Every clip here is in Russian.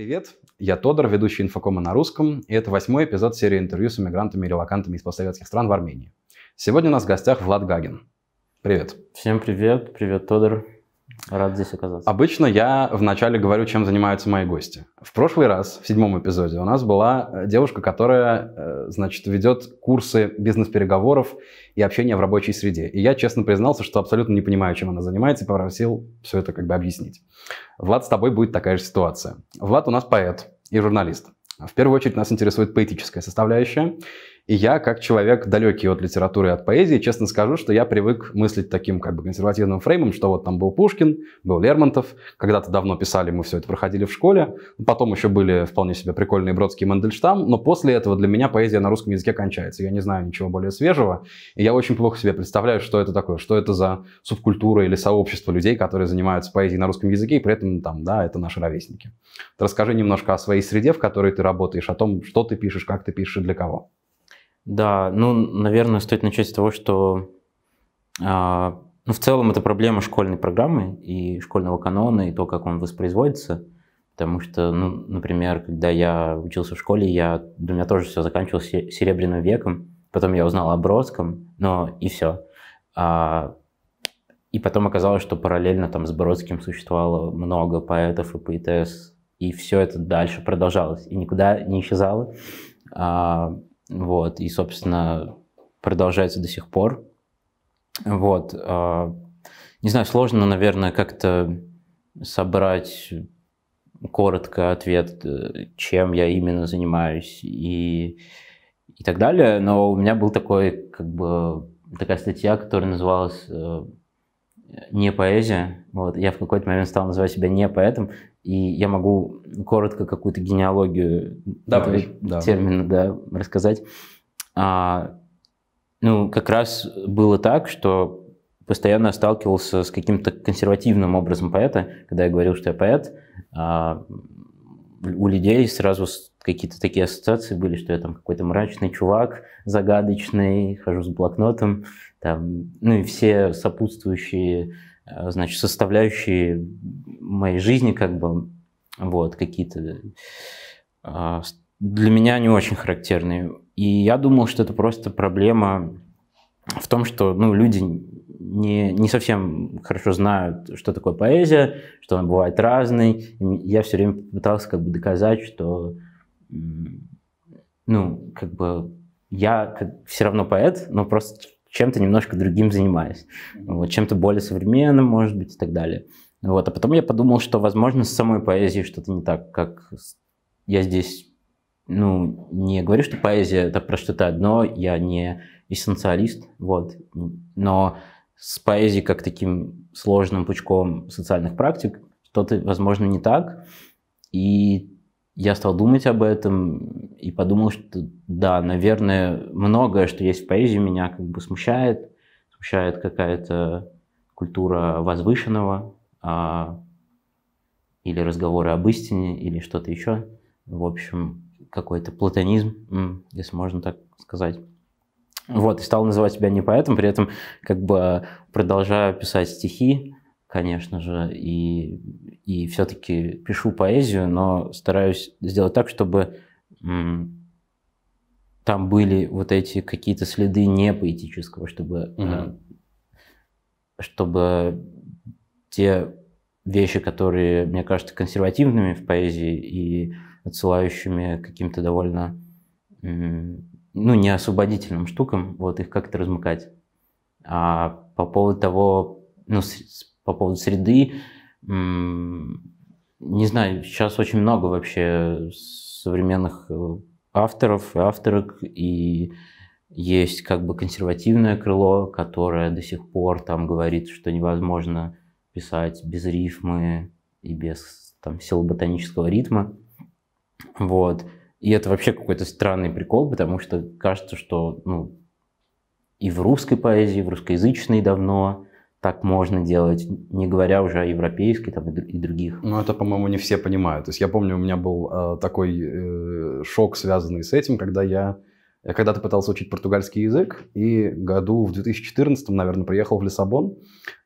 Привет, я Тодор, ведущий инфокома на русском, и это восьмой эпизод серии интервью с иммигрантами и релакантами из постсоветских стран в Армении. Сегодня у нас в гостях Влад Гагин. Привет. Всем привет, привет, Тодор. Рад здесь оказаться. Обычно я вначале говорю, чем занимаются мои гости. В прошлый раз, в седьмом эпизоде, у нас была э, девушка, которая, э, значит, ведет курсы бизнес-переговоров и общения в рабочей среде. И я честно признался, что абсолютно не понимаю, чем она занимается, и попросил все это как бы объяснить. Влад, с тобой будет такая же ситуация. Влад у нас поэт и журналист. В первую очередь нас интересует поэтическая составляющая. И я, как человек далекий от литературы и от поэзии, честно скажу, что я привык мыслить таким как бы консервативным фреймом, что вот там был Пушкин, был Лермонтов, когда-то давно писали, мы все это проходили в школе, потом еще были вполне себе прикольные Бродский и Мандельштам, но после этого для меня поэзия на русском языке кончается. Я не знаю ничего более свежего, и я очень плохо себе представляю, что это такое, что это за субкультура или сообщество людей, которые занимаются поэзией на русском языке, и при этом там, да, это наши ровесники. Расскажи немножко о своей среде, в которой ты работаешь, о том, что ты пишешь, как ты пишешь и для кого. Да, ну, наверное, стоит начать с того, что э, ну, в целом это проблема школьной программы и школьного канона, и то, как он воспроизводится. Потому что, ну, например, когда я учился в школе, я, для меня тоже все заканчивалось серебряным веком. Потом я узнал о Бродском, но и все. А, и потом оказалось, что параллельно там с Бродским существовало много поэтов и поэтесс, и все это дальше продолжалось, и никуда не исчезало. А, вот, и, собственно, продолжается до сих пор. Вот. А, не знаю, сложно, наверное, как-то собрать коротко ответ, э, чем я именно занимаюсь и, и так далее. Но у меня был такой, как бы, такая статья, которая называлась э, не поэзия. Вот. Я в какой-то момент стал называть себя не поэтом. И я могу коротко какую-то генеалогию Давай. этого термина да, рассказать. А, ну, как раз было так, что постоянно сталкивался с каким-то консервативным образом поэта, когда я говорил, что я поэт, а, у людей сразу какие-то такие ассоциации были, что я там какой-то мрачный чувак, загадочный, хожу с блокнотом, там, ну и все сопутствующие Э, значит, составляющие моей жизни, как бы, вот, какие-то э, для меня не очень характерные. И я думал, что это просто проблема в том, что ну, люди не, не совсем хорошо знают, что такое поэзия, что она бывает разной. И я все время пытался как бы доказать, что ну, как бы я как, все равно поэт, но просто чем-то немножко другим занимаюсь, вот, чем-то более современным, может быть, и так далее. Вот, а потом я подумал, что, возможно, с самой поэзией что-то не так, как я здесь, ну, не говорю, что поэзия это про что-то одно, я не эссенциалист, вот, но с поэзией как таким сложным пучком социальных практик что-то, возможно, не так, и я стал думать об этом и подумал, что да, наверное, многое, что есть в поэзии, меня как бы смущает. Смущает какая-то культура возвышенного а, или разговоры об истине или что-то еще. В общем, какой-то платонизм, если можно так сказать. Вот, и стал называть себя не поэтом, при этом как бы продолжаю писать стихи, конечно же, и, и все-таки пишу поэзию, но стараюсь сделать так, чтобы там были вот эти какие-то следы не поэтического, чтобы, Mm-hmm. чтобы те вещи, которые, мне кажется, консервативными в поэзии и отсылающими каким-то довольно ну, не освободительным штукам, вот их как-то размыкать. А по поводу того, ну, с, по поводу среды. Не знаю, сейчас очень много вообще современных э, авторов и авторок, и есть как бы консервативное крыло, которое до сих пор там говорит, что невозможно писать без рифмы и без там силоботанического ритма. Вот. И это вообще какой-то странный прикол, потому что кажется, что ну, и в русской поэзии, в русскоязычной давно, так можно делать, не говоря уже о европейской там, и других. Ну это, по-моему, не все понимают. То есть я помню, у меня был э, такой э, шок, связанный с этим, когда я, я когда-то пытался учить португальский язык, и году в 2014, наверное, приехал в Лиссабон,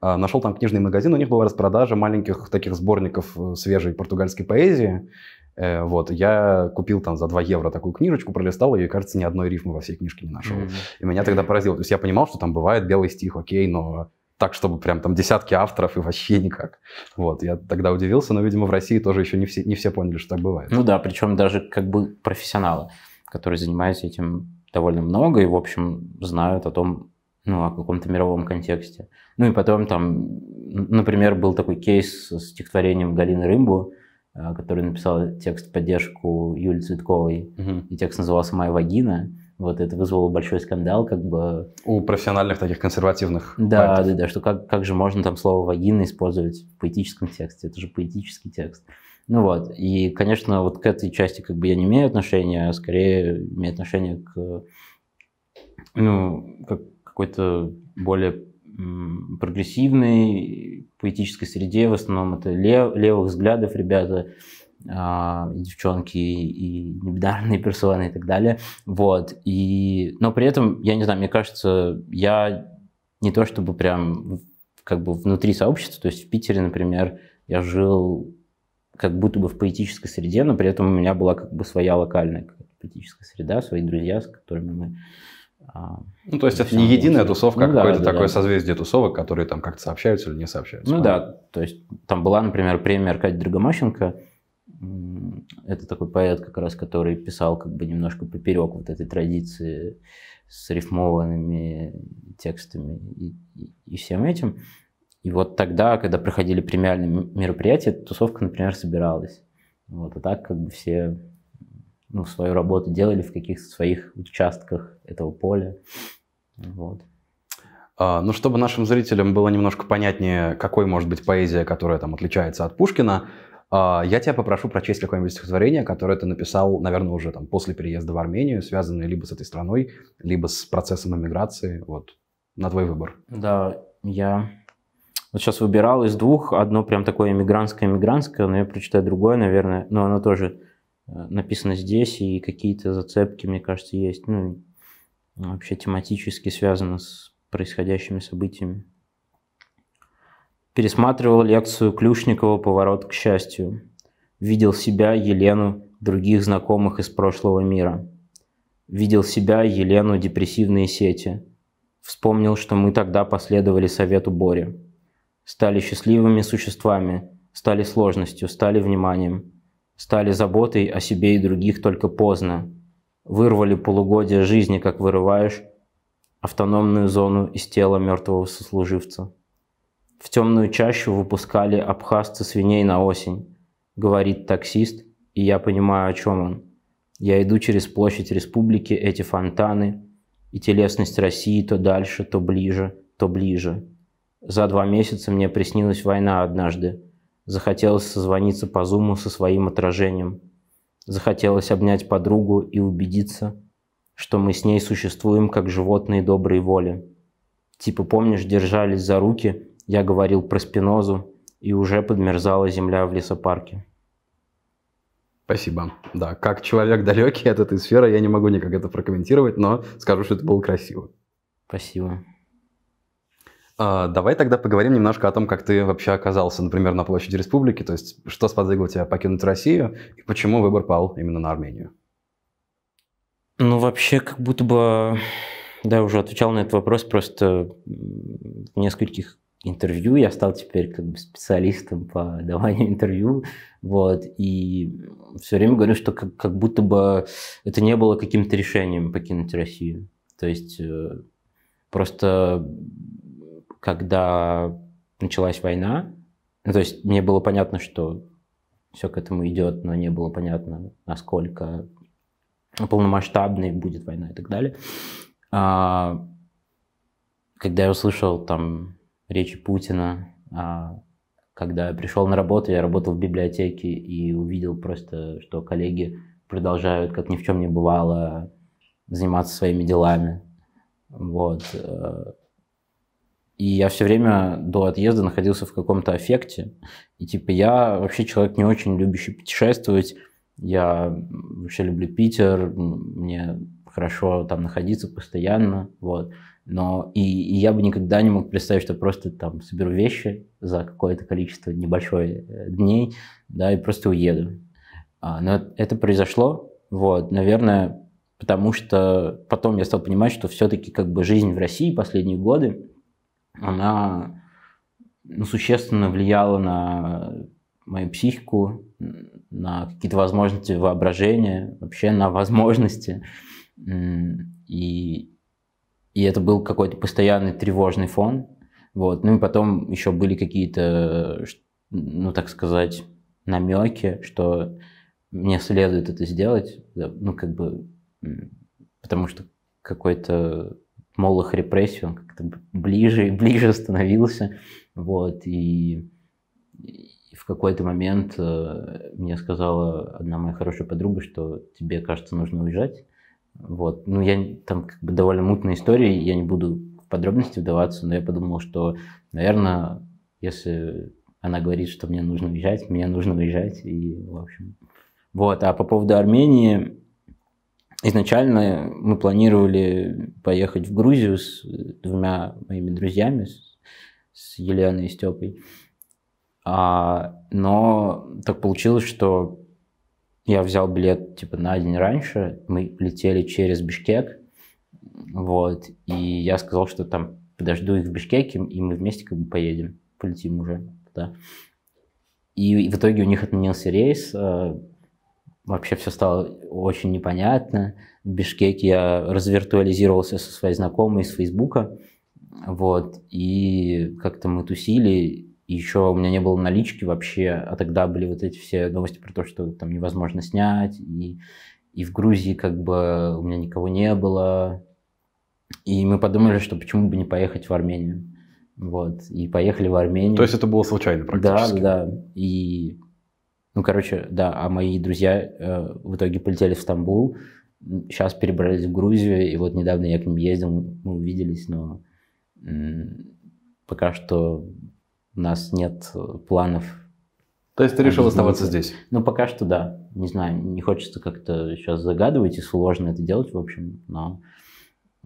э, нашел там книжный магазин, у них была распродажа маленьких таких сборников э, свежей португальской поэзии, э, вот, я купил там за 2 евро такую книжечку, пролистал ее, и, кажется, ни одной рифмы во всей книжке не нашел. Mm-hmm. И меня тогда поразило. То есть я понимал, что там бывает белый стих, окей, но так, чтобы прям там десятки авторов и вообще никак. Вот, я тогда удивился, но, видимо, в России тоже еще не все, не все поняли, что так бывает. Ну да, причем даже как бы профессионалы, которые занимаются этим довольно много и, в общем, знают о том, ну, о каком-то мировом контексте. Ну и потом там, например, был такой кейс с стихотворением Галины Рымбу, э, который написал текст в поддержку Юлии Цветковой, угу. и текст назывался «Моя вагина», вот это вызвало большой скандал, как бы... У профессиональных таких консервативных Да, поэтов. да, да, что как, как же можно там слово «вагина» использовать в поэтическом тексте, это же поэтический текст. Ну вот, и, конечно, вот к этой части как бы я не имею отношения, а скорее имею отношение к, ну, как какой-то более прогрессивной поэтической среде, в основном это лев, левых взглядов ребята, а, и девчонки, и небинарные персоны и так далее. Вот. И, но при этом, я не знаю, мне кажется, я не то чтобы прям как бы внутри сообщества, то есть в Питере, например, я жил как будто бы в поэтической среде, но при этом у меня была как бы своя локальная поэтическая среда, свои друзья, с которыми мы а, ну, то есть это не единая тусовка, а ну, а да, какое-то да, такое да. созвездие тусовок, которые там как-то сообщаются или не сообщаются. Ну правильно? да, то есть там была, например, премия Аркадия Драгомащенко, это такой поэт, как раз, который писал как бы немножко поперек вот этой традиции с рифмованными текстами и, и, всем этим. И вот тогда, когда проходили премиальные мероприятия, тусовка, например, собиралась. Вот, а так как бы все ну, свою работу делали в каких-то своих участках этого поля. Вот. А, ну, чтобы нашим зрителям было немножко понятнее, какой может быть поэзия, которая там отличается от Пушкина, а, я тебя попрошу прочесть какое-нибудь стихотворение, которое ты написал, наверное, уже там после переезда в Армению, связанное либо с этой страной, либо с процессом иммиграции. Вот, на твой выбор. Да, я вот сейчас выбирал из двух. Одно прям такое эмигрантское-эмигрантское, но я прочитаю другое, наверное. Но оно тоже э, написано здесь, и какие-то зацепки, мне кажется, есть. Ну, вообще тематически связано с происходящими событиями. Пересматривал лекцию Клюшникова «Поворот к счастью». Видел себя, Елену, других знакомых из прошлого мира. Видел себя, Елену, депрессивные сети. Вспомнил, что мы тогда последовали совету Бори. Стали счастливыми существами, стали сложностью, стали вниманием. Стали заботой о себе и других только поздно. Вырвали полугодие жизни, как вырываешь автономную зону из тела мертвого сослуживца. В темную чащу выпускали абхазцы свиней на осень, говорит таксист, и я понимаю, о чем он. Я иду через площадь республики, эти фонтаны, и телесность России то дальше, то ближе, то ближе. За два месяца мне приснилась война однажды. Захотелось созвониться по зуму со своим отражением. Захотелось обнять подругу и убедиться, что мы с ней существуем как животные доброй воли. Типа, помнишь, держались за руки я говорил про спинозу, и уже подмерзала земля в лесопарке. Спасибо. Да, как человек далекий от этой сферы, я не могу никак это прокомментировать, но скажу, что это было красиво. Спасибо. А, давай тогда поговорим немножко о том, как ты вообще оказался, например, на площади республики, то есть что сподвигло тебя покинуть Россию и почему выбор пал именно на Армению? Ну, вообще, как будто бы, да, я уже отвечал на этот вопрос, просто в нескольких интервью, я стал теперь как бы специалистом по даванию интервью, вот, и все время говорю, что как, как будто бы это не было каким-то решением покинуть Россию, то есть э, просто когда началась война, ну, то есть мне было понятно, что все к этому идет, но не было понятно, насколько полномасштабной будет война и так далее. А, когда я услышал там речи Путина. А когда я пришел на работу, я работал в библиотеке и увидел просто, что коллеги продолжают, как ни в чем не бывало, заниматься своими делами. Вот. Э, и я все время до отъезда находился в каком-то аффекте. И типа я вообще человек не очень любящий путешествовать. Я вообще люблю Питер, мне хорошо там находиться постоянно. Вот. Но и, и я бы никогда не мог представить, что просто там соберу вещи за какое-то количество небольшое э, дней, да, и просто уеду. А, но это произошло, вот, наверное, потому что потом я стал понимать, что все-таки как бы жизнь в России последние годы, она ну, существенно влияла на мою психику, на какие-то возможности воображения, вообще на возможности. И, и это был какой-то постоянный тревожный фон. Вот. Ну и потом еще были какие-то, э, ну так сказать, намеки, что мне следует это сделать, ну как бы, потому что какой-то молох репрессий, он как-то ближе и ближе становился, вот, и, и в какой-то момент э, мне сказала одна моя хорошая подруга, что тебе, кажется, нужно уезжать, вот. Ну, я там как бы довольно мутная история, я не буду в подробности вдаваться, но я подумал, что, наверное, если она говорит, что мне нужно уезжать, мне нужно уезжать, и, в общем... Вот, а по поводу Армении, изначально мы планировали поехать в Грузию с э, двумя моими друзьями, с Еленой и Степой, а, но так получилось, что я взял билет, типа, на день раньше. Мы летели через Бишкек. Вот. И я сказал, что там подожду их в Бишкеке, и мы вместе как бы поедем. Полетим уже туда. И в итоге у них отменился рейс. Э, вообще все стало очень непонятно. В Бишкеке я развиртуализировался со своей знакомой из Фейсбука. Вот. И как-то мы тусили, и еще у меня не было налички вообще, а тогда были вот эти все новости про то, что там невозможно снять, и, и в Грузии как бы у меня никого не было. И мы подумали, что почему бы не поехать в Армению. Вот, и поехали в Армению. То есть это было случайно практически? Да, да, и... Ну, короче, да, а мои друзья э, в итоге полетели в Стамбул, сейчас перебрались в Грузию, и вот недавно я к ним ездил, мы увиделись, но пока что у нас нет э, планов. То есть ты решил оставаться здесь? Ну, пока что да. Не знаю, не хочется как-то сейчас загадывать, и сложно это делать, в общем, но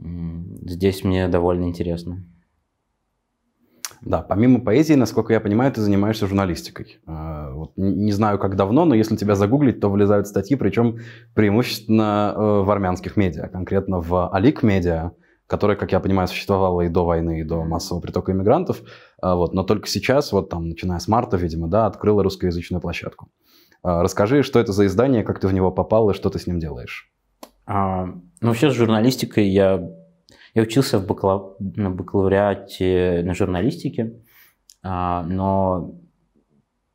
здесь мне довольно интересно. Да, помимо поэзии, насколько я понимаю, ты занимаешься журналистикой. А, вот, не знаю, как давно, но если тебя загуглить, то влезают статьи, причем преимущественно э, в армянских медиа, а конкретно в Алик медиа, которая, как я понимаю, существовала и до войны, и до массового притока иммигрантов. А, вот, но только сейчас, вот там, начиная с марта, видимо, да, открыла русскоязычную площадку. А, расскажи, что это за издание, как ты в него попал и что ты с ним делаешь? А, ну, вообще с журналистикой я, я учился в бакла... на бакалавриате на журналистике, а, но,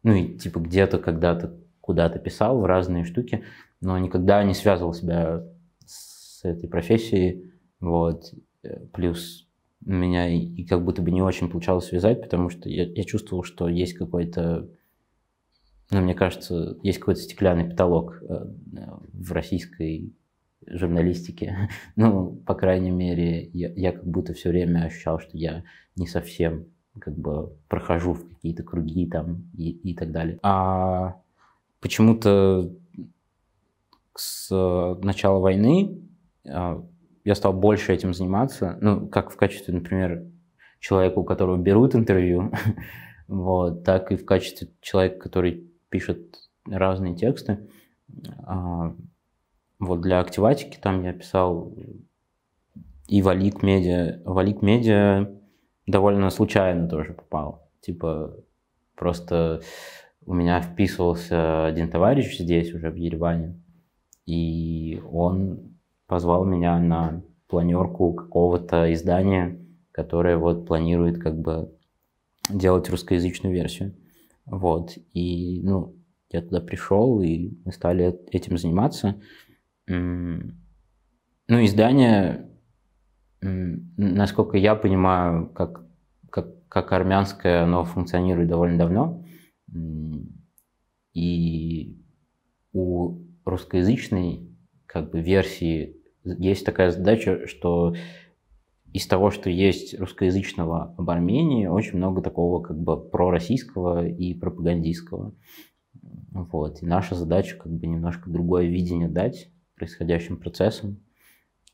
ну, и, типа, где-то когда-то куда-то писал в разные штуки, но никогда не связывал себя с этой профессией, вот, э, плюс меня и, и как будто бы не очень получалось связать, потому что я, я чувствовал, что есть какой-то, ну, мне кажется, есть какой-то стеклянный потолок э, в российской журналистике. ну, по крайней мере, я, я как будто все время ощущал, что я не совсем как бы прохожу в какие-то круги там и, и так далее. А почему-то с э, начала войны а, я стал больше этим заниматься, ну, как в качестве, например, человека, у которого берут интервью, вот, так и в качестве человека, который пишет разные тексты. А, вот для активатики там я писал и валик медиа. Валик медиа довольно случайно тоже попал. Типа просто у меня вписывался один товарищ здесь уже в Ереване, и он позвал меня на планерку какого-то издания, которое вот планирует как бы делать русскоязычную версию. Вот, и, ну, я туда пришел, и мы стали этим заниматься. Ну, издание, насколько я понимаю, как, как, как армянское, оно функционирует довольно давно. И у русскоязычной как бы версии есть такая задача, что из того, что есть русскоязычного об Армении, очень много такого как бы пророссийского и пропагандистского. Вот. И наша задача как бы немножко другое видение дать происходящим процессам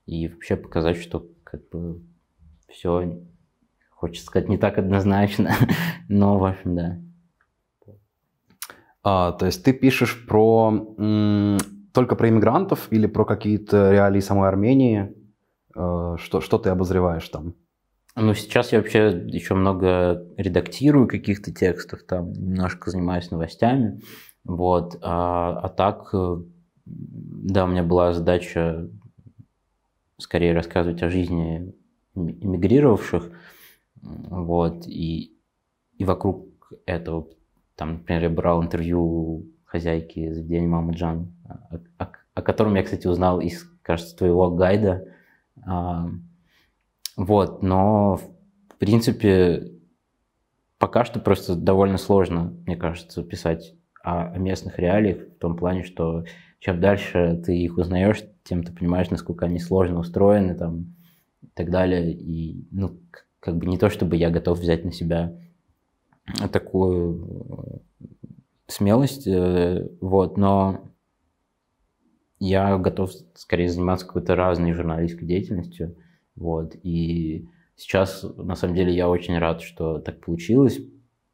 и вообще показать, что как бы все, хочется сказать, не так однозначно, но в общем, да. А, то есть ты пишешь про только про иммигрантов или про какие-то реалии самой Армении? Э, что, что ты обозреваешь там? Ну, сейчас я вообще еще много редактирую каких-то текстов, там немножко занимаюсь новостями. Вот. А, а так, э, да, у меня была задача скорее рассказывать о жизни эмигрировавших. Вот. И, и вокруг этого, там, например, я брал интервью хозяйки заведения «Мама Джан» о, о котором я, кстати, узнал из, кажется, твоего гайда. А, вот, но в принципе пока что просто довольно сложно, мне кажется, писать о, о местных реалиях в том плане, что чем дальше ты их узнаешь, тем ты понимаешь, насколько они сложно устроены там и так далее. И ну как бы не то, чтобы я готов взять на себя такую э, смелость, э, вот, но я готов скорее заниматься какой-то разной журналистской деятельностью. Вот. И сейчас, на самом деле, я очень рад, что так получилось.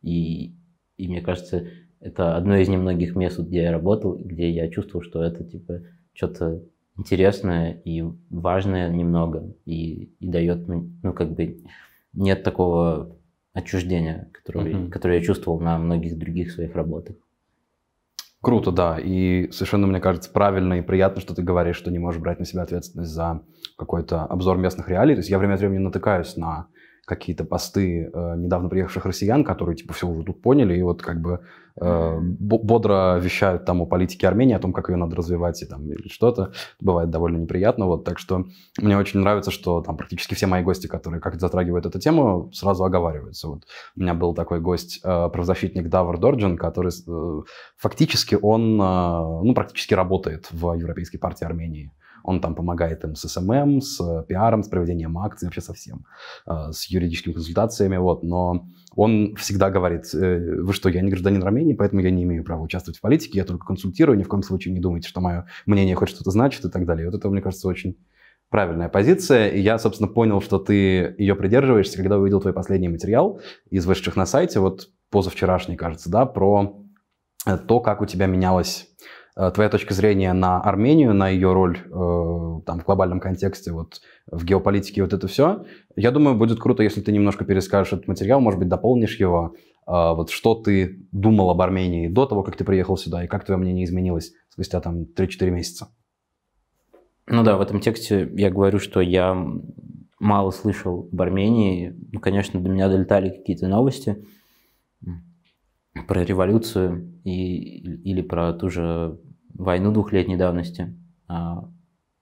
И, и мне кажется, это одно из немногих мест, где я работал, где я чувствовал, что это типа что-то интересное и важное немного. И, и дает, ну, как бы, нет такого отчуждения, которое, mm-hmm. которое я чувствовал на многих других своих работах. Круто, да. И совершенно, мне кажется, правильно и приятно, что ты говоришь, что не можешь брать на себя ответственность за какой-то обзор местных реалий. То есть я время от времени натыкаюсь на какие-то посты э, недавно приехавших россиян, которые типа все уже тут поняли и вот как бы э, бодро вещают там о политике Армении, о том, как ее надо развивать и там или что-то. Бывает довольно неприятно. Вот, так что мне очень нравится, что там практически все мои гости, которые как-то затрагивают эту тему, сразу оговариваются. Вот у меня был такой гость, э, правозащитник Давар Дорджин, который э, фактически он, э, ну, практически работает в Европейской партии Армении. Он там помогает им с СММ, с э, пиаром, с проведением акций, вообще со всем, э, с юридическими консультациями, вот, но он всегда говорит, э, вы что, я не гражданин Армении, поэтому я не имею права участвовать в политике, я только консультирую, ни в коем случае не думайте, что мое мнение хоть что-то значит и так далее. вот это, мне кажется, очень правильная позиция. И я, собственно, понял, что ты ее придерживаешься, когда увидел твой последний материал из вышедших на сайте, вот позавчерашний, кажется, да, про то, как у тебя менялось Э, твоя точка зрения на Армению, на ее роль э, там, в глобальном контексте, вот, в геополитике, вот это все. Я думаю, будет круто, если ты немножко перескажешь этот материал, может быть, дополнишь его. Э, вот что ты думал об Армении до того, как ты приехал сюда, и как твое мнение изменилось спустя там 3-4 месяца? Ну да, в этом тексте я говорю, что я мало слышал об Армении. Ну, конечно, до меня долетали какие-то новости про революцию и, или про ту же войну двухлетней давности. А,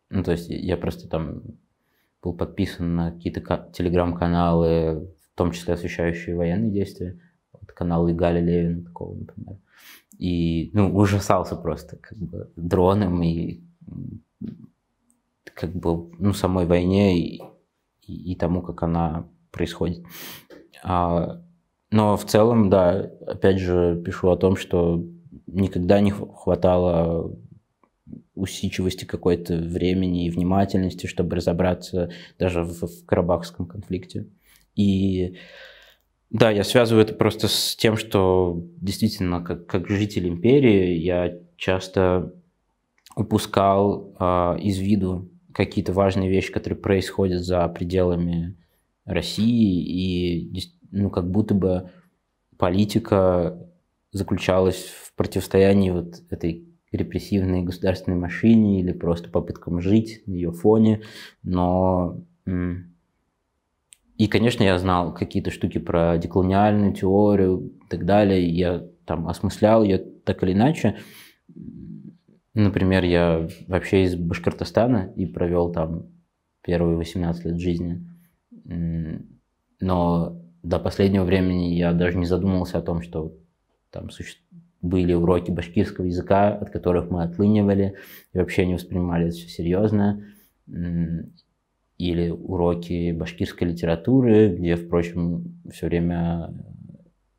ну, то есть я просто там был подписан на какие-то телеграм-каналы, в том числе освещающие военные действия. Вот канал Игали Левин, такого, например. И, ну, ужасался просто как бы дроном и как бы, ну, самой войне и, и, и тому, как она происходит. А, но в целом, да, опять же, пишу о том, что никогда не хватало усидчивости какой-то времени и внимательности, чтобы разобраться даже в, в карабахском конфликте. И да, я связываю это просто с тем, что действительно, как, как житель империи, я часто упускал э, из виду какие-то важные вещи, которые происходят за пределами России, и ну, как будто бы политика заключалось в противостоянии вот этой репрессивной государственной машине или просто попыткам жить на ее фоне, но... И, конечно, я знал какие-то штуки про деколониальную теорию и так далее, я там осмыслял ее так или иначе. Например, я вообще из Башкортостана и провел там первые 18 лет жизни. Но до последнего времени я даже не задумывался о том, что там были уроки башкирского языка, от которых мы отлынивали и вообще не воспринимали это все серьезно. Или уроки башкирской литературы, где, впрочем, все время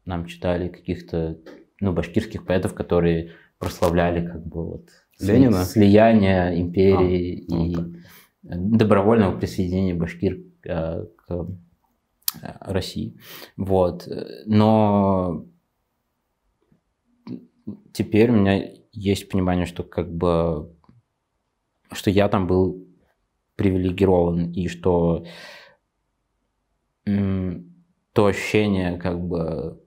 нам читали каких-то ну, башкирских поэтов, которые прославляли как бы вот Ленина? слияние империи а, ну и вот добровольного присоединения башкир э, к э, России. Вот. Но теперь у меня есть понимание, что как бы что я там был привилегирован, и что то ощущение как бы...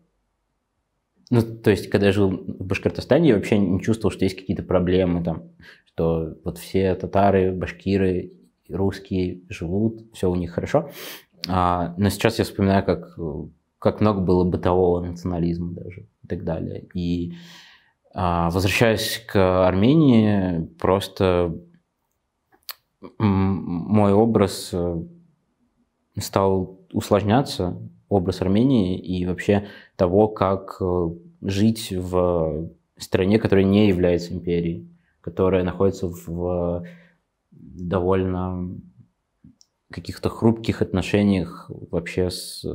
Ну, то есть, когда я жил в Башкортостане, я вообще не чувствовал, что есть какие-то проблемы там, что вот все татары, башкиры, русские живут, все у них хорошо. А, но сейчас я вспоминаю, как, как много было бытового национализма даже и так далее. И а, возвращаясь к Армении, просто мой образ э, стал усложняться, образ Армении и вообще того, как э, жить в стране, которая не является империей, которая находится в довольно каких-то хрупких отношениях вообще с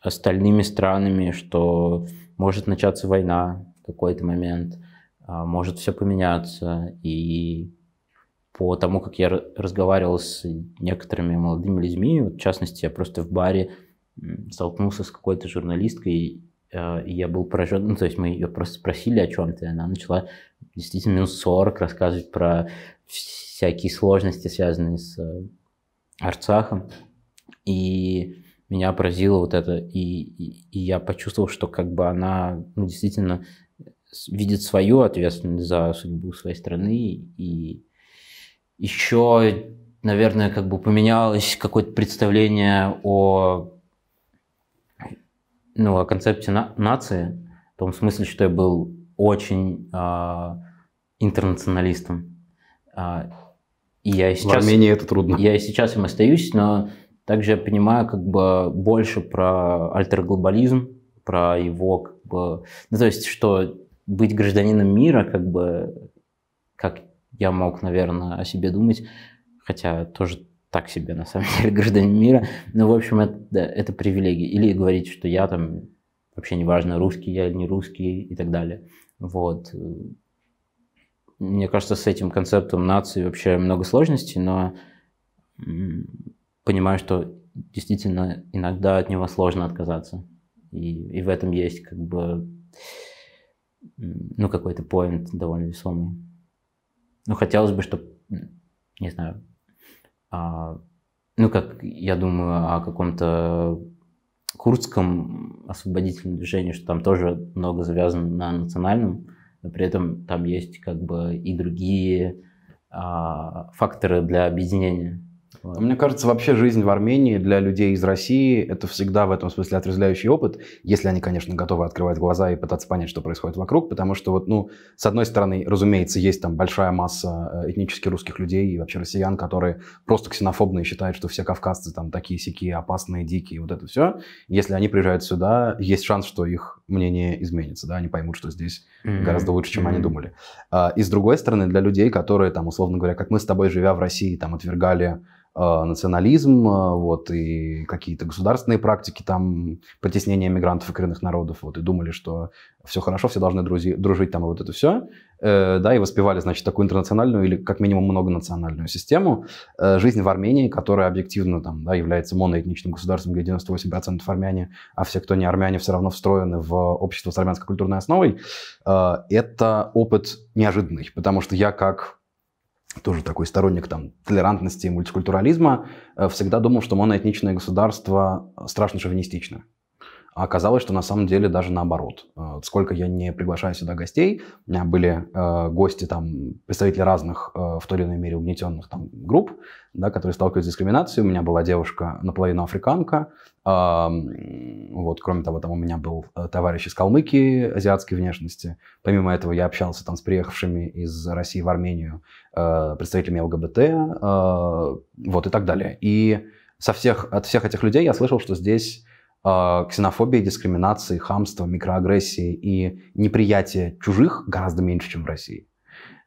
остальными странами, что может начаться война, какой-то момент а, может все поменяться. И по тому, как я разговаривал с некоторыми молодыми людьми, в частности, я просто в баре столкнулся с какой-то журналисткой, а, и я был поражен, ну, то есть мы ее просто спросили о чем-то, и она начала действительно минус 40 рассказывать про всякие сложности, связанные с э, Арцахом. И меня поразило вот это, и, и, и я почувствовал, что как бы она ну, действительно видит свою ответственность за судьбу своей страны и еще, наверное, как бы поменялось какое-то представление о, ну, о концепте на нации, в том смысле, что я был очень э, интернационалистом. Э, и я сейчас, в Армении это трудно. Я и сейчас им остаюсь, но также я понимаю как бы больше про альтерглобализм, про его как бы... Ну, то есть, что быть гражданином мира, как бы, как я мог, наверное, о себе думать, хотя тоже так себе, на самом деле, гражданин мира. Ну, в общем, это, да, это привилегия. Или говорить, что я там, вообще неважно, русский я или не русский и так далее. Вот. Мне кажется, с этим концептом нации вообще много сложностей, но понимаю, что действительно иногда от него сложно отказаться. И, и в этом есть как бы ну, какой-то поинт довольно весомый. Ну, хотелось бы, чтобы, не знаю, а, ну, как я думаю о каком-то курдском освободительном движении, что там тоже много завязано на национальном, но при этом там есть как бы и другие а, факторы для объединения. Мне кажется, вообще жизнь в Армении для людей из России – это всегда в этом смысле отрезвляющий опыт, если они, конечно, готовы открывать глаза и пытаться понять, что происходит вокруг, потому что, вот, ну, с одной стороны, разумеется, есть там большая масса э, этнически русских людей и вообще россиян, которые просто ксенофобные, считают, что все кавказцы там такие сякие, опасные, дикие, вот это все. Если они приезжают сюда, есть шанс, что их мнение изменится, да, они поймут, что здесь mm-hmm. гораздо лучше, чем mm-hmm. они думали. А, и с другой стороны, для людей, которые там, условно говоря, как мы с тобой, живя в России, там, отвергали Э, национализм, э, вот, и какие-то государственные практики, там, притеснение мигрантов и коренных народов, вот, и думали, что все хорошо, все должны друзи, дружить, там, и вот это все, э, да, и воспевали, значит, такую интернациональную или, как минимум, многонациональную систему. Э, жизнь в Армении, которая объективно, там, да, является моноэтничным государством, где 98% армяне, а все, кто не армяне, все равно встроены в общество с армянской культурной основой, э, это опыт неожиданный, потому что я как тоже такой сторонник там, толерантности и мультикультурализма, э, всегда думал, что моноэтничное государство э, страшно шовинистично. А оказалось, что на самом деле даже наоборот. Э, сколько я не приглашаю сюда гостей, у меня были э, гости, там, представители разных, э, в той или иной мере, угнетенных там, групп, да, которые сталкиваются с дискриминацией. У меня была девушка наполовину африканка. Э, вот, кроме того, там у меня был товарищ из Калмыкии азиатской внешности. Помимо этого, я общался там с приехавшими из России в Армению Э, представителями ЛГБТ, э, вот и так далее. И со всех, от всех этих людей я слышал, что здесь э, ксенофобии, дискриминации, хамства, микроагрессии и неприятие чужих гораздо меньше, чем в России.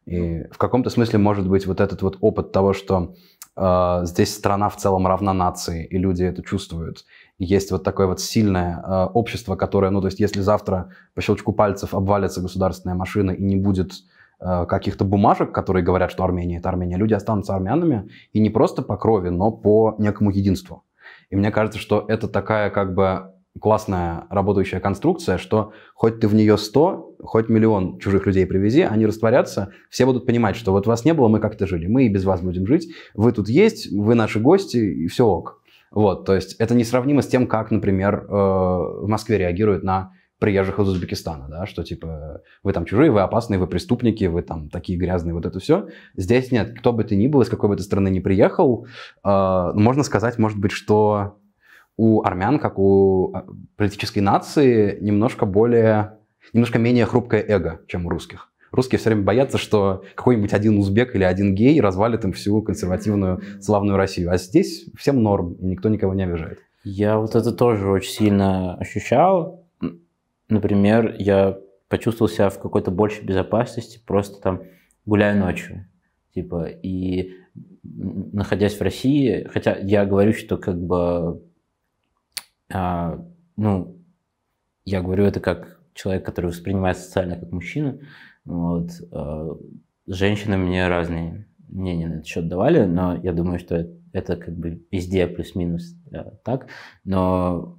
И ну. в каком-то смысле, может быть, вот этот вот опыт того, что э, здесь страна в целом равна нации, и люди это чувствуют. И есть вот такое вот сильное э, общество, которое, ну, то есть если завтра по щелчку пальцев обвалится государственная машина и не будет Э, каких-то бумажек, которые говорят, что Армения – это Армения. Люди останутся армянами, и не просто по крови, но по некому единству. И мне кажется, что это такая как бы классная работающая конструкция, что хоть ты в нее 100, хоть миллион чужих людей привези, они растворятся, все будут понимать, что вот вас не было, мы как-то жили, мы и без вас будем жить, вы тут есть, вы наши гости, и все ок. Вот, то есть это несравнимо с тем, как, например, э, в Москве реагируют на приезжих из Узбекистана, да, что типа вы там чужие, вы опасные, вы преступники, вы там такие грязные, вот это все. Здесь нет, кто бы ты ни был, из какой бы ты страны ни приехал, э, можно сказать, может быть, что у армян, как у а, политической нации, немножко более, немножко менее хрупкое эго, чем у русских. Русские все время боятся, что какой-нибудь один узбек или один гей развалит им всю консервативную славную Россию. А здесь всем норм, и никто никого не обижает. Я вот это тоже очень сильно ощущал, например, я почувствовал себя в какой-то большей безопасности, просто там гуляю ночью, типа, и находясь в России, хотя я говорю, что как бы, а, ну, я говорю это как человек, который воспринимает социально как мужчина, вот, а, женщины мне разные мнения на этот счет давали, но я думаю, что это как бы везде плюс-минус а, так, но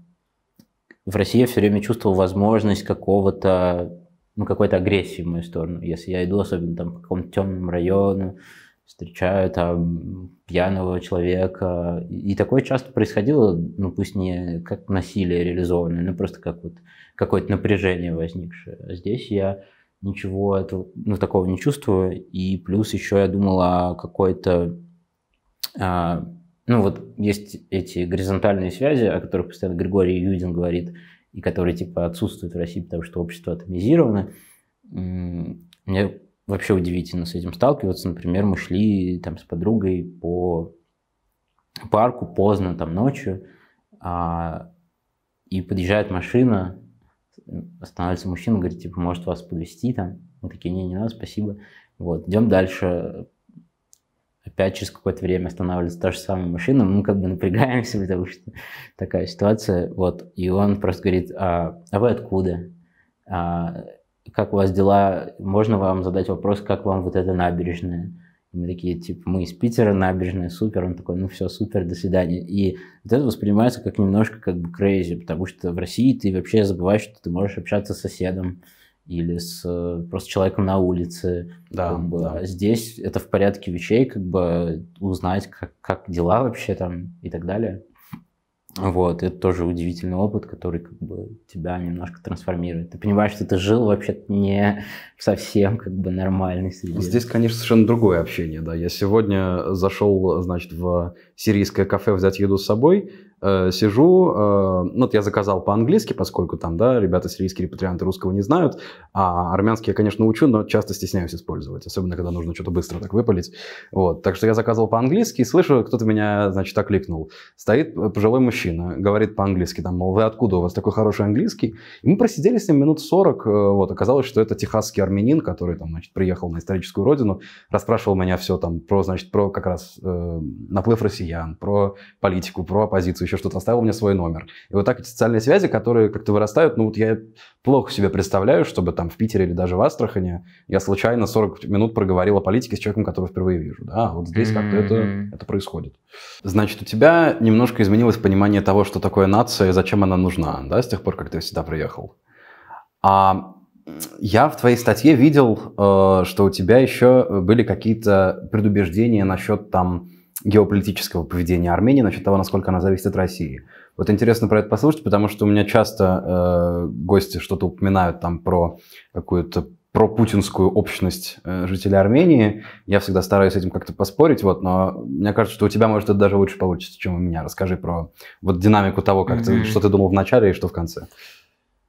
в России я все время чувствовал возможность какого-то, ну, какой-то агрессии в мою сторону. Если я иду, особенно там по какому-то темному району, встречаю там пьяного человека. И такое часто происходило, ну пусть не как насилие реализованное, но просто как вот какое-то напряжение возникшее. А здесь я ничего этого, ну, такого не чувствую. И плюс еще я думал о какой-то а, ну вот есть эти горизонтальные связи, о которых постоянно Григорий Юдин говорит, и которые типа отсутствуют в России, потому что общество атомизировано. Мне вообще удивительно с этим сталкиваться. Например, мы шли там с подругой по парку поздно, там ночью, а, и подъезжает машина, останавливается мужчина, говорит, типа, может вас подвести там. Мы такие, не, не надо, спасибо. Вот, идем дальше опять через какое-то время останавливается та же самая машина, мы как бы напрягаемся, потому что такая ситуация, вот, и он просто говорит, а, а вы откуда? А, как у вас дела? Можно вам задать вопрос, как вам вот эта набережная? И мы такие, типа, мы из Питера, набережная, супер. Он такой, ну все, супер, до свидания. И вот это воспринимается как немножко как бы crazy, потому что в России ты вообще забываешь, что ты можешь общаться с соседом, или с э, просто человеком на улице. Да, как бы. да. А здесь это в порядке вещей, как бы узнать, как, как дела вообще там и так далее. Вот, это тоже удивительный опыт, который как бы тебя немножко трансформирует. Ты понимаешь, что ты жил вообще не совсем как бы нормальной среде. Здесь, конечно, совершенно другое общение, да. Я сегодня зашел, значит, в сирийское кафе взять еду с собой, Э, сижу, э, ну, вот я заказал по-английски, поскольку там, да, ребята сирийские репатрианты русского не знают, а армянский я, конечно, учу, но часто стесняюсь использовать, особенно когда нужно что-то быстро так выпалить. Вот, так что я заказывал по-английски и слышу, кто-то меня, значит, окликнул. Стоит пожилой мужчина, говорит по-английски, там, мол, вы откуда у вас такой хороший английский? И мы просидели с ним минут 40, э, вот, оказалось, что это техасский армянин, который, там, значит, приехал на историческую родину, расспрашивал меня все там про, значит, про как раз э, наплыв россиян, про политику, про оппозицию, еще что-то, оставил мне свой номер. И вот так эти социальные связи, которые как-то вырастают, ну вот я плохо себе представляю, чтобы там в Питере или даже в Астрахане я случайно 40 минут проговорил о политике с человеком, которого впервые вижу. Да, вот здесь mm-hmm. как-то это, это происходит. Значит, у тебя немножко изменилось понимание того, что такое нация и зачем она нужна, да, с тех пор, как ты сюда приехал. А я в твоей статье видел, э, что у тебя еще были какие-то предубеждения насчет там геополитического поведения Армении насчет того, насколько она зависит от России. Вот интересно про это послушать, потому что у меня часто э, гости что-то упоминают там про какую-то про путинскую общность э, жителей Армении. Я всегда стараюсь с этим как-то поспорить, вот, но мне кажется, что у тебя, может, это даже лучше получится, чем у меня. Расскажи про вот динамику того, как mm-hmm. ты, что ты думал в начале и что в конце.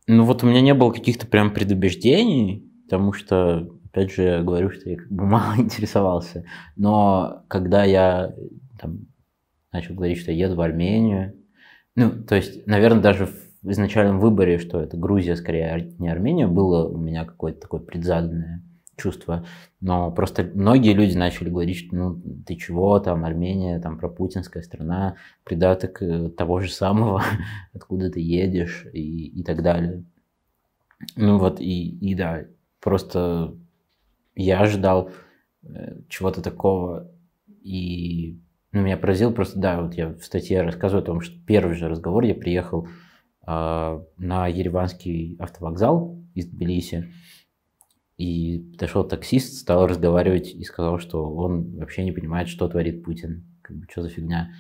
Ну вот у меня не было каких-то прям предубеждений, потому что опять же, говорю, что я как бы мало интересовался. Но когда я там, начал говорить, что я еду в Армению, ну, то есть, наверное, даже в изначальном выборе, что это Грузия, скорее, не Армения, было у меня какое-то такое предзаданное чувство. Но просто многие люди начали говорить, что ну ты чего, там Армения, там про путинская страна, придаток э, того же самого, откуда ты едешь и, и так далее. Ну вот, и, и да, просто я ожидал э, чего-то такого. И ну, меня поразил просто, да, вот я в статье рассказываю о том, что первый же разговор я приехал э, на Ереванский автовокзал из Тбилиси, и подошел таксист, стал разговаривать и сказал, что он вообще не понимает, что творит Путин, как бы, что за фигня.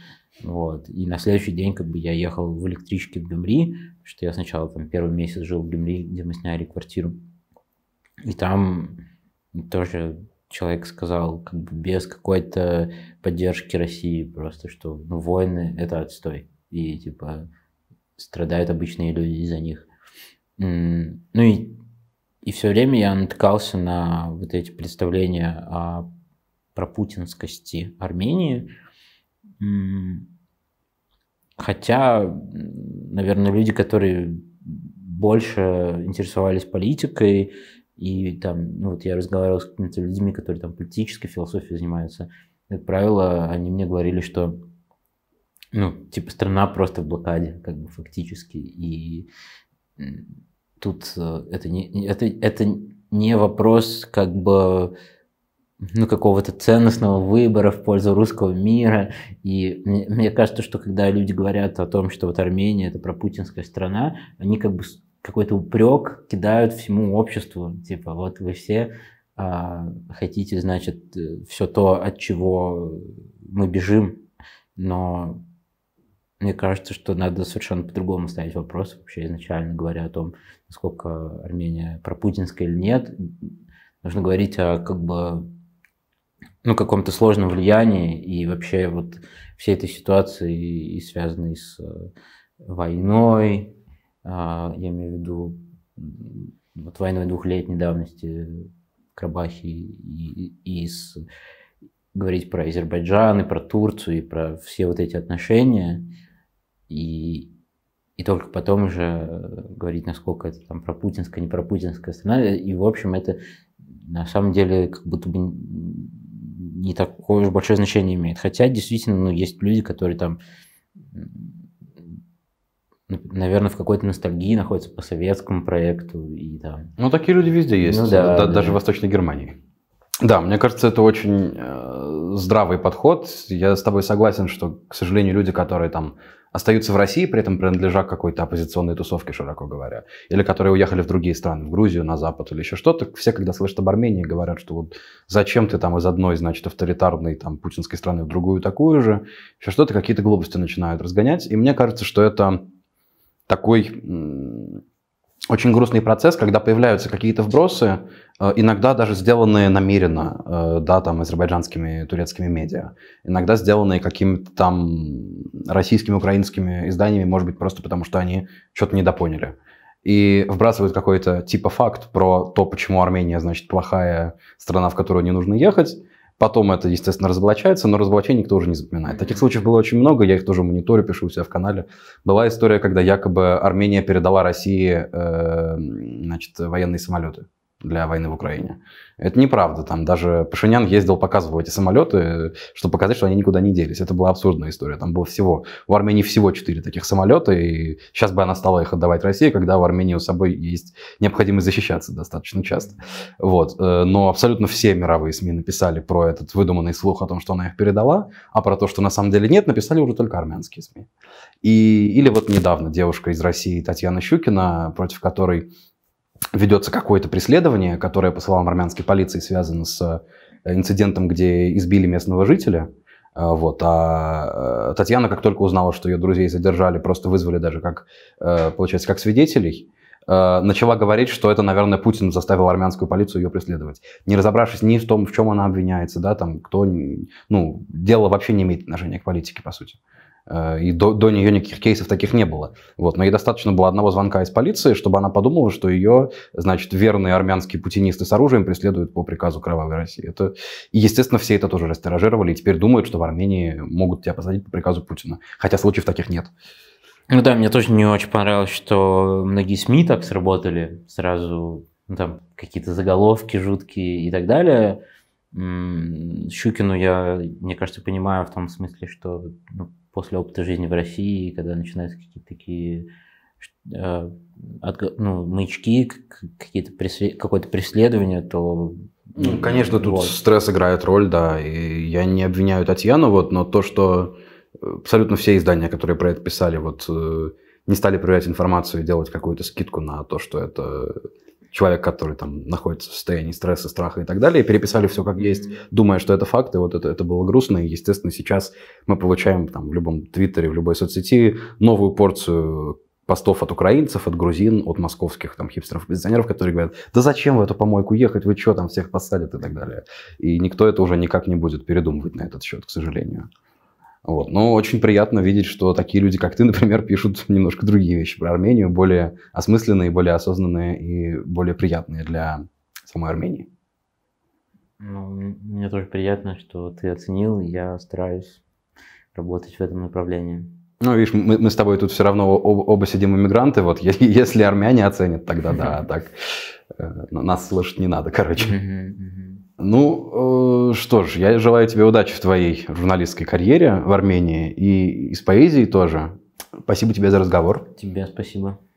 Вот. И на следующий день как бы я ехал в электричке в Гюмри, что я сначала там первый месяц жил в Гюмри, где мы сняли квартиру. И там тоже человек сказал, как бы без какой-то поддержки России просто, что ну, войны — это отстой, и типа страдают обычные люди из-за них. Ну и, и все время я натыкался на вот эти представления о пропутинскости Армении, Хотя, наверное, люди, которые больше интересовались политикой и там, ну вот я разговаривал с какими-то людьми, которые там политической философией занимаются. Как правило, они мне говорили, что ну, типа страна просто в блокаде, как бы фактически. И тут э, это не, это, это не вопрос как бы ну, какого-то ценностного выбора в пользу русского мира. И мне, мне кажется, что когда люди говорят о том, что вот Армения это пропутинская страна, они как бы какой-то упрек кидают всему обществу, типа вот вы все а, хотите, значит, все то, от чего мы бежим, но мне кажется, что надо совершенно по-другому ставить вопрос, вообще изначально говоря о том, насколько Армения пропутинская или нет. Нужно говорить о как бы ну, каком-то сложном влиянии и вообще вот всей этой ситуации и связанной с э, войной, а, я имею в виду вот войной двухлетней давности в Карабахе и, и, с, говорить про Азербайджан и про Турцию и про все вот эти отношения и и только потом уже говорить, насколько это там про пропутинская, не про пропутинская страна. И, в общем, это на самом деле как будто бы не такое уж большое значение имеет. Хотя, действительно, ну, есть люди, которые там ну, наверное, в какой-то ностальгии находится по советскому проекту и там. Ну, такие люди везде ну есть, ну, да, да, да. даже в Восточной Германии. Да, мне кажется, это очень э, здравый подход. Я с тобой согласен, что, к сожалению, люди, которые там остаются в России, при этом принадлежа какой-то оппозиционной тусовке, широко говоря, или которые уехали в другие страны, в Грузию, на Запад или еще что-то, все, когда слышат об Армении, говорят, что вот зачем ты там из одной, значит, авторитарной там путинской страны в другую такую же, еще что-то, какие-то глупости начинают разгонять. И мне кажется, что это такой очень грустный процесс, когда появляются какие-то вбросы, э, иногда даже сделанные намеренно, э, да, там, азербайджанскими, турецкими медиа, иногда сделанные какими-то там российскими, украинскими изданиями, может быть, просто потому что они что-то недопоняли. И вбрасывают какой-то типа факт про то, почему Армения, значит, плохая страна, в которую не нужно ехать, Потом это, естественно, разоблачается, но разоблачение никто уже не запоминает. Таких случаев было очень много, я их тоже мониторю, пишу у себя в канале. Была история, когда якобы Армения передала России э, значит, военные самолеты для войны в Украине. Это неправда. Там даже Пашинян ездил показывать эти самолеты, чтобы показать, что они никуда не делись. Это была абсурдная история. Там было всего, в Армении всего четыре таких самолета, и сейчас бы она стала их отдавать России, когда в Армении у собой есть необходимость защищаться достаточно часто. Вот. Э, но абсолютно все мировые СМИ написали про этот выдуманный слух о том, что она их передала, а про то, что на самом деле нет, написали уже только армянские СМИ. И, или вот недавно девушка из России Татьяна Щукина, против которой ведется какое-то преследование, которое, по словам армянской полиции, связано с э, инцидентом, где избили местного жителя. Э, вот. А э, Татьяна, как только узнала, что ее друзей задержали, просто вызвали даже как, получается, как свидетелей, начала говорить, что это, наверное, Путин заставил армянскую полицию ее преследовать, не разобравшись ни в том, в чем она обвиняется, да, там, кто, ну, дело вообще не имеет отношения к политике, по сути. Э, и до, до нее никаких кейсов таких не было. Вот. Но ей достаточно было одного звонка из полиции, чтобы она подумала, что ее, значит, верные армянские путинисты с оружием преследуют по приказу кровавой России. Это... И, естественно, все это тоже растиражировали и теперь думают, что в Армении могут тебя посадить по приказу Путина. Хотя случаев таких нет. Ну да, мне тоже не очень понравилось, что многие СМИ так сработали сразу, ну, там какие-то заголовки жуткие и так далее. Щукину я, мне кажется, понимаю в том смысле, что ну, после опыта жизни в России, когда начинаются какие-то такие э, ну, маячки, какие-то преслед, какое-то преследование, то... Ну, конечно, тут вот. стресс играет роль, да. И я не обвиняю Татьяну, вот, но то, что э, абсолютно все издания, которые про это писали, вот э, не стали проверять информацию и делать какую-то скидку на то, что это человек, который там находится в состоянии стресса, страха и так далее, переписали все как есть, думая, что это факты, вот это, это было грустно, и, естественно, сейчас мы получаем там в любом твиттере, в любой соцсети новую порцию постов от украинцев, от грузин, от московских там хипстеров, пенсионеров, которые говорят, да зачем в эту помойку ехать, вы что, там всех посадят и так далее. И никто это уже никак не будет передумывать на этот счет, к сожалению. Вот. Но очень приятно видеть, что такие люди, как ты, например, пишут немножко другие вещи про Армению, более осмысленные, более осознанные и более приятные для самой Армении. Ну, мне тоже приятно, что ты оценил, я стараюсь работать в этом направлении. Ну, видишь, мы, мы с тобой тут все равно об, оба сидим иммигранты, вот если, если армяне оценят, тогда да, так э, нас слышать не надо, короче. Ну, э, что ж, я желаю тебе удачи в твоей журналистской карьере в Армении и из поэзии тоже. Спасибо тебе за разговор. Тебе спасибо.